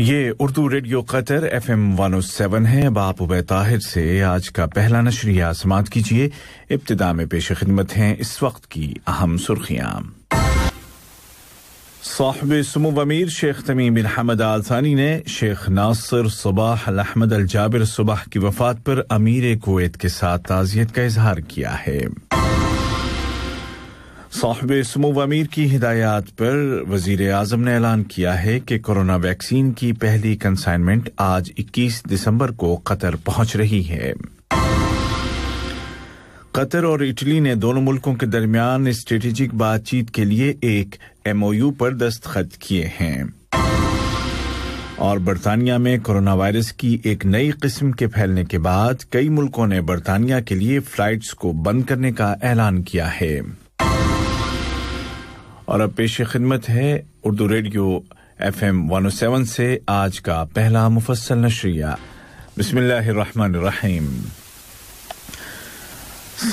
ये Urdu radio Qatar F M one seven है अब आप ताहिर से आज का पहला नशरिया समाप्त कीजिए इब्तदा में पेश खिदमत हैं इस वक्त की अहम सुर्खियां साहब सुमो अमीर शेख तमीम बिन हमद आलसानी ने शेख नासिर सुबाह अहमद अल जाबिर सुबाह की वफात पर अमीर कोत के साथ ताजियत का इजहार किया है साहब समूह अमीर की हिदायत पर वजीर आजम ने ऐलान किया है कि कोरोना वैक्सीन की पहली कंसाइनमेंट आज 21 दिसंबर को कतर पहुंच रही है कतर और इटली ने दोनों मुल्कों के दरमियान स्ट्रेटेजिक बातचीत के लिए एक एमओयू पर दस्तखत किए हैं और बरतानिया में कोरोना वायरस की एक नई किस्म के फैलने के बाद कई मुल्कों ने बरतानिया के लिए फ्लाइट्स को बंद करने का ऐलान किया है और अब पेश खिदमत है Urdu radio F M one seven से आज का पहला मुफसल नशरिया बसमीम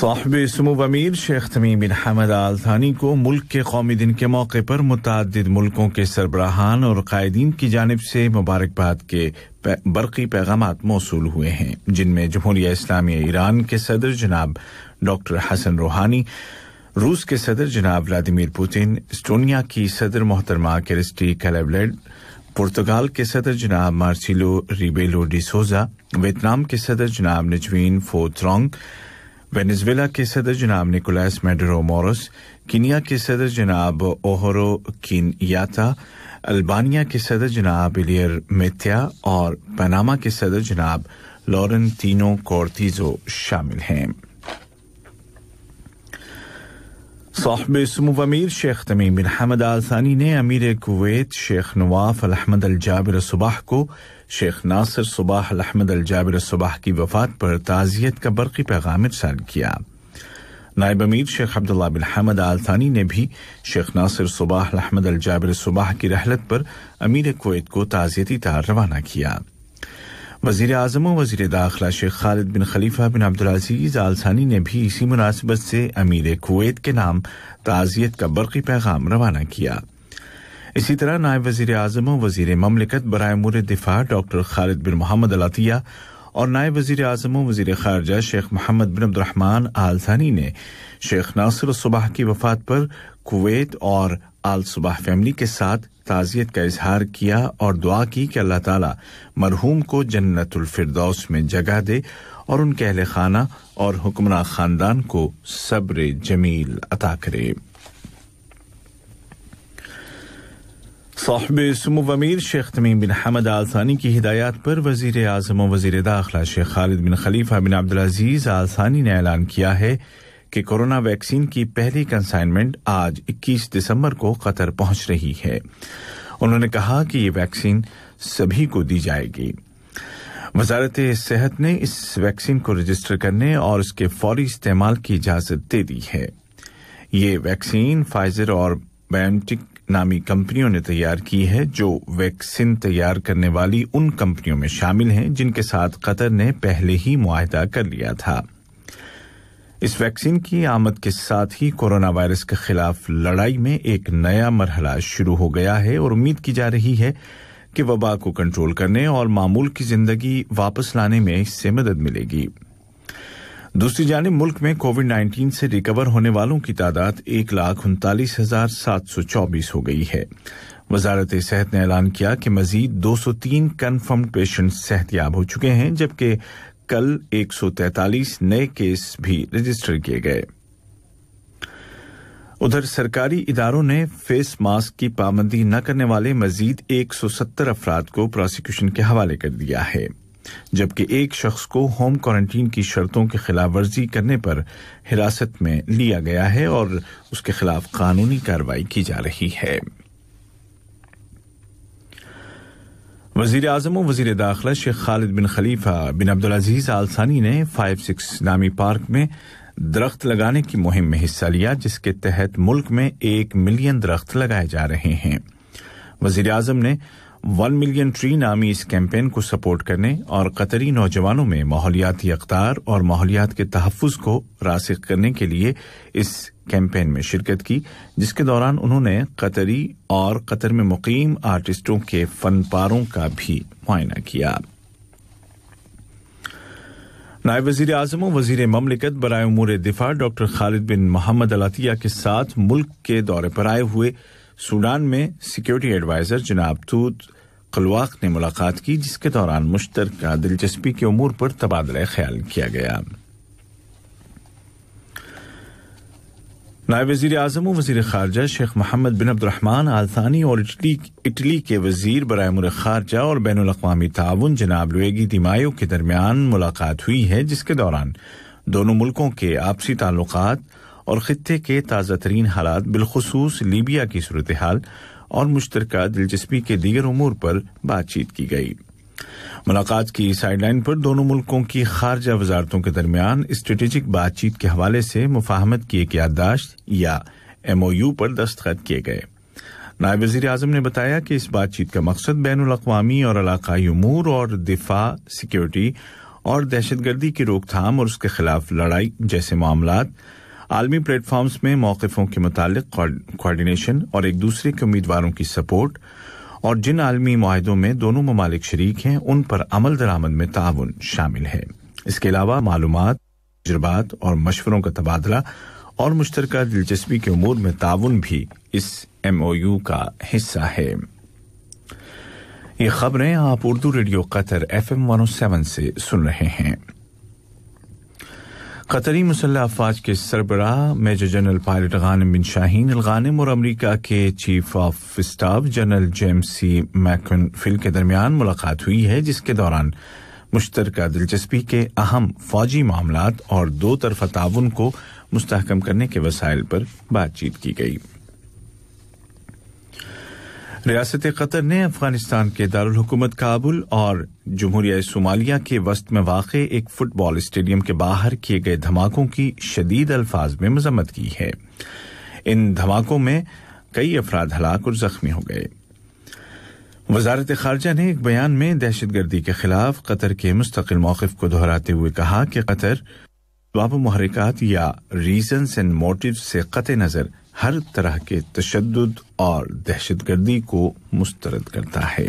साहब समूब अमीर शेख तमीम बिन हमद आल थानी को मुल्क के कौमी दिन के मौके पर मुतद मुल्कों के सरबराहान और कायदीन की जानब से मुबारकबाद के बरकी पैगाम मौसू हुए हैं जिनमें जमहूरिया इस्लामी ईरान के सदर जनाब डॉक्टर हसन रूहानी रूस के सदर जनाब व्लादिमीर पुतिन एस्टोनिया की सदर मोहतरमा केरिस्टी कैलेबलेड पुर्तगाल के सदर जनाब मार्सिलो रिबेलो डिसोजा वियतनाम के सदर जनाब नजवीन फोथरोंग वेनेजुएला के सदर जनाब निकोलास मेडरो मोरस कीनिया के सदर जनाब ओहरो किनयाता अल्बानिया के सदर जनाब इलियर मेत्या और पनामा के सदर जनाब लॉरेंटिनो कोर्तिजो शामिल हैं साहब समूव अमीर शेख तमीम बिन हमद आलसानी ने अमीर कुवैत शेख नवाफ अलहमद अलजाबिर सुबाह को शेख नासिर सुबाह अलहमद अलजाबिर सुबाह की वफात पर ताज़ियत का बरकी पैगाम इरसाल किया नायब अमीर शेख अब्दुल्ला बिन हमद आलसानी ने भी शेख नासिर सुबाह अलहमद अलजाबिर सुबाह की रहलत पर अमीर कुवैत को ताज़ियती तार रवाना किया वजीर अजम वजीर दाखिला शेख खालिद बिन खलीफा बिन अब्दुलजीज़ आलसानी ने भी इसी मुनासिबत से अमीर कुवैत के नाम ताज़ियत का बरकी पैगाम रवाना किया इसी तरह नायब वजीर अजम वजीर ममलिकत बरए उमूर दिफा doctor Khalid bin Mohammed Alattiyah और नायब वजीर अजम वजीर खारजा शेख मोहम्मद बिन अब्दुलरहमान आलसानी ने शेख नासिर सुबह की वफात पर कुवैत और आल सुबह फैमिली के साथ ताज़ियत का इजहार किया और दुआ की कि अल्लाह ताला मरहूम को जन्नतुल फिरदौस में जगह दे और उनके अहल खाना और हुक्मरान ख़ानदान को सब्र जमील अता करे साहब सुमो वमीर Sheikh Tamim bin Hamad Althani की हिदायत पर वजीर अजम वजीर दाखिला शेख खालिद बिन खलीफा बिन अब्दुल अजीज़ आलसानी ने ऐलान किया है कि कोरोना वैक्सीन की पहली कंसाइनमेंट आज 21 दिसंबर को कतर पहुंच रही है उन्होंने कहा कि ये वैक्सीन सभी को दी जाएगी वजारत सेहत ने इस वैक्सीन को रजिस्टर करने और इसके फौरी इस्तेमाल की इजाजत दे दी है ये वैक्सीन फाइजर और बायोटिक नामी कंपनियों ने तैयार की है जो वैक्सीन तैयार करने वाली उन कंपनियों में शामिल हैं जिनके साथ कतर ने पहले ही मुआहदा कर लिया था इस वैक्सीन की आमद के साथ ही कोरोना वायरस के खिलाफ लड़ाई में एक नया मरहला शुरू हो गया है और उम्मीद की जा रही है कि वबा को कंट्रोल करने और मामूल की जिंदगी वापस लाने में इससे मदद मिलेगी दूसरी जानब मुल्क में कोविड 19 से रिकवर होने वालों की तादाद एक लाख उनतालीस हजार सात सौ चौबीस हो गई है वजारत सेहत ने ऐलान किया कि मजीद 203 कन्फर्म्ड पेशेंट सेहतियाब हो चुके हैं जबकि कल 143 नए केस भी रजिस्टर किए गए उधर सरकारी इदारों ने फेस मास्क की पाबंदी न करने वाले मजीद 170 अफराद को प्रोसिक्यूशन के हवाले कर दिया है जबकि एक शख्स को होम क्वारंटीन की शर्तों की खिलाफ वर्जी करने पर हिरासत में लिया गया है और उसके खिलाफ कानूनी कार्रवाई की जा रही है वजीर अजम वजीर दाखिला शेख खालिद बिन खलीफा बिन अब्दुल अब्दुलज़ीज़ आलसानी ने फाइव सिक्स नामी पार्क में दरख्त लगाने की मुहिम में हिस्सा लिया जिसके तहत मुल्क में एक मिलियन दरख्त लगाए जा रहे हैं वजीर अजम ने वन मिलियन ट्री नामी इस कैंपेन को सपोर्ट करने और कतरी नौजवानों में माहौलियाती अख्तार और माहौलियात के तहफ़ को रासिक करने के लिए इस कैंपेन में शिरकत की जिसके दौरान उन्होंने कतरी और कतर में मुकीम आर्टिस्टों के फन पारों का भी मुआयना किया नायब वजीर अजम और वजीर ममलिकत बरए उमूर दिफा डॉ खालिद बिन मोहम्मद अलातिया के साथ मुल्क के दौरे पर आए हुए सूडान में सिक्योरिटी एडवाइज़र जनाब तूत कलवाक ने मुलाकात की जिसके दौरान मुश्तर दिलचस्पी के उमूर पर तबादला ख्याल किया गया नायब वजी अजम वजीर खारजा शेख मोहम्मद बिन अब्दुलरहमान आलसानी और इटली इटली के वजीर बर खारजा और बैन अवी ताउन जनाब लुएगी दिमायो के दरमियान मुलाकात हुई है जिसके दौरान दोनों मुल्कों के आपसी ताल्लुकात और ख़त्े के ताज़ा तरीन हालात बिलखसूस लीबिया की सूरत हाल और मुश्तर दिलचस्पी के दीगर अमूर पर बातचीत की गई मुलाकात की साइडलाइन पर दोनों मुल्कों की खारजा वजारतों के दरमियान स्ट्रेटेजिक बातचीत के हवाले से मुफाहमत की एक याददाश्त या एमओयू पर दस्तखत किए गए नायब वजी अजम ने बताया कि इस बातचीत का मकसद बैन अवी और इलाकई अमूर और दिफा सिक्योरिटी और दहशतगर्दी की रोकथाम और उसके खिलाफ लड़ाई जैसे मामला आलमी प्लेटफॉर्म्स में मौकफों के मतलब कोऑर्डिनेशन और एक दूसरे के उम्मीदवारों की सपोर्ट और जिन आलमी माहों में दोनों ममालिक शरीक हैं उन पर अमल दरामद में ताउन शामिल है इसके अलावा मालूम तजर्बात और मशवरों का तबादला और मुश्तरक दिलचस्पी के अमूर में ताउन भी इस एम ओ यू का हिस्सा है ये खबरें आप Urdu radio Qatar F M one seven से सुन रहे हैं कतरी मुसल्ह अफवाज के सरबराह major general pilot Ghanem bin Shaheen Ghanem और अमरीका के chief of staff general James C मैकनफिल के दरमियान मुलाकात हुई है जिसके दौरान मुश्तर दिलचस्पी के अहम फौजी मामला और दो तरफा ताउन को मुस्तकम करने के वसायल पर बातचीत की गई रियासत कतर ने अफगानिस्तान के दारकूमत काबुल और जमहूरिया सोमालिया के वस्त में वाक़ एक फुटबॉल स्टेडियम के बाहर किए गए धमाकों की शदीद अल्फाज में मजम्मत की है इन धमाकों में कई अफराद हलाक और जख्मी हो गए वजारत खारजा ने एक बयान में दहशत गर्दी के खिलाफ कतर के मुस्तकिल मौकफ को दोहराते हुए कहा कि कतर वाप महरिकात या रीजन्स एंड मोटिव से कत नज़र हर तरह के तशद और दहशत गर्दी को मुस्तरद करता है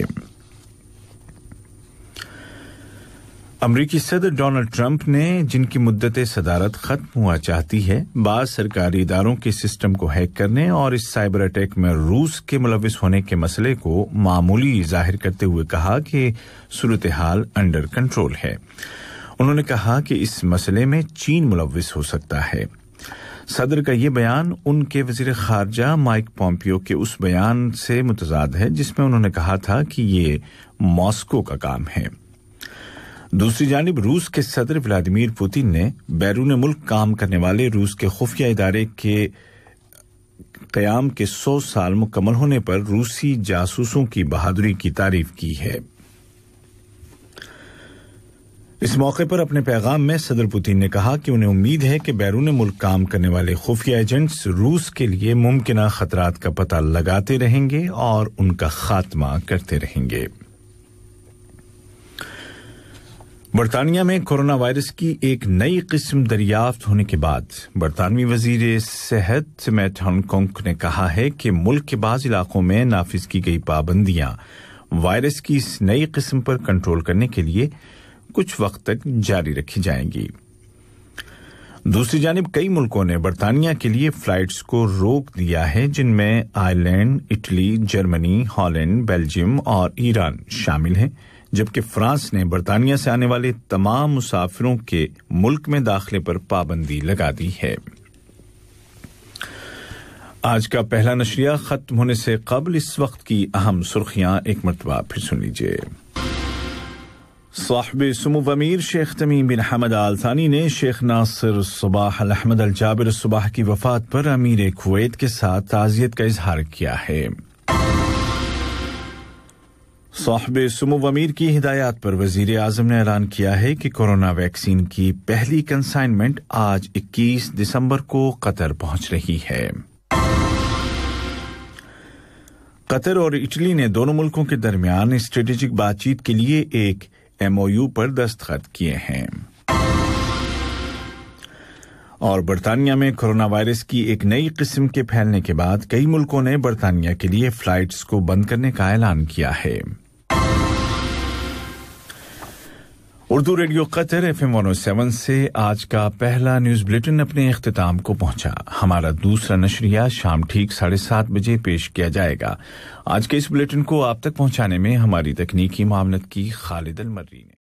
अमरीकी सदर डोनाल्ड ट्रंप ने जिनकी मुद्दत सदारत खत्म हुआ चाहती है बाद सरकारी इदारों के सिस्टम को हैक करने और इस साइबर अटैक में रूस के मुलविस होने के मसले को मामूली जाहिर करते हुए कहा कि सूरत हाल अंडर कंट्रोल है उन्होंने कहा कि इस मसले में चीन मुलविस हो सकता है सदर का ये बयान उनके वजीर खारजा माइक पॉम्पियो के उस बयान से मुतजाद है जिसमें उन्होंने कहा था कि ये मॉस्को का काम है दूसरी जानब रूस के सदर व्लादिमिर पुतिन ने बैरून मुल्क काम करने वाले रूस के खुफिया इदारे के क्याम के सौ साल मुकम्मल होने पर रूसी जासूसों की बहादुरी की तारीफ की है इस मौके पर अपने पैगाम में सदर पुतिन ने कहा कि उन्हें उम्मीद है कि बैरून मुल्क काम करने वाले खुफिया एजेंट्स रूस के लिए मुमकिन खतरा का पता लगाते रहेंगे और उनका खात्मा करते रहेंगे बरतानिया में कोरोना वायरस की एक नई किस्म दरियाफ्त होने के बाद बरतानवी वजीर सेहत मैट हॉन्गकॉन्ग ने कहा है कि मुल्क के बाद इलाकों में नाफिज की गई पाबंदियां वायरस की इस नई किस्म पर कंट्रोल करने के लिए कुछ वक्त तक जारी रखी जाएंगी दूसरी जानब कई मुल्कों ने बरतानिया के लिए फ्लाइट्स को रोक दिया है जिनमें Ireland Italy Germany Holland Belgium और ईरान शामिल हैं जबकि फ्रांस ने बरतानिया से आने वाले तमाम मुसाफिरों के मुल्क में दाखिले पर पाबंदी लगा दी है आज का पहला नशरिया खत्म होने से कबल इस वक्त की अहम सुर्खियां एक मरतबा फिर सुन लीजिए साहब सुमू अमीर शेख तमीम बिन हमद थानी ने शेख नासिर सुबाह अहमद अल जाबिर सुबाह की वफात पर अमीर कुवैत के साथ ताज़ियत का इजहार किया है साहब सुमू अमीर की हिदायत पर वजीर अजम ने ऐलान किया है कि कोरोना वैक्सीन की पहली कंसाइनमेंट आज 21 दिसंबर को कतर पहुंच रही है कतर और इटली ने दोनों मुल्कों के दरमियान स्ट्रेटेजिक बातचीत के लिए एक एमओयू पर दस्तखत किए हैं और बरतानिया में कोरोना वायरस की एक नई किस्म के फैलने के बाद कई मुल्कों ने बरतानिया के लिए फ्लाइट्स को बंद करने का ऐलान किया है Urdu radio Qatar F M one seven से आज का पहला न्यूज बुलेटिन अपने अख्ताम को पहुंचा हमारा दूसरा नशरिया शाम ठीक साढ़े सात बजे पेश किया जाएगा आज के इस बुलेटिन को आप तक पहुंचाने में हमारी तकनीकी मामलत की खालिद अलमर्री ने